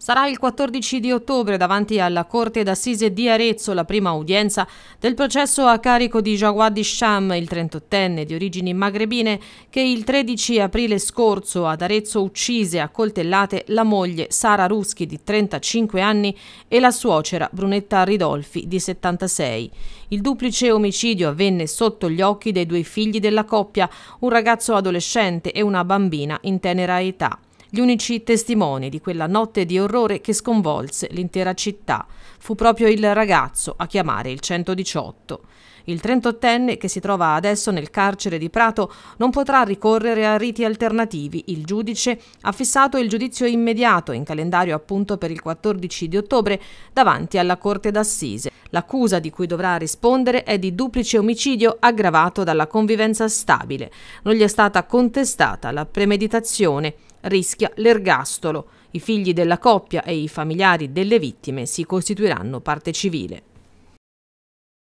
Sarà il 14 di ottobre davanti alla Corte d'Assise di Arezzo la prima udienza del processo a carico di Jawad Sham, il 38enne di origini magrebine, che il 13 aprile scorso ad Arezzo uccise a coltellate la moglie Sara Ruschi di 35 anni e la suocera Brunetta Ridolfi di 76. Il duplice omicidio avvenne sotto gli occhi dei due figli della coppia, un ragazzo adolescente e una bambina in tenera età. Gli unici testimoni di quella notte di orrore che sconvolse l'intera città fu proprio il ragazzo a chiamare il 118. Il 38enne, che si trova adesso nel carcere di Prato, non potrà ricorrere a riti alternativi. Il giudice ha fissato il giudizio immediato in calendario appunto per il 14 di ottobre davanti alla Corte d'Assise. L'accusa di cui dovrà rispondere è di duplice omicidio aggravato dalla convivenza stabile. Non gli è stata contestata la premeditazione rischia l'ergastolo. I figli della coppia e i familiari delle vittime si costituiranno parte civile.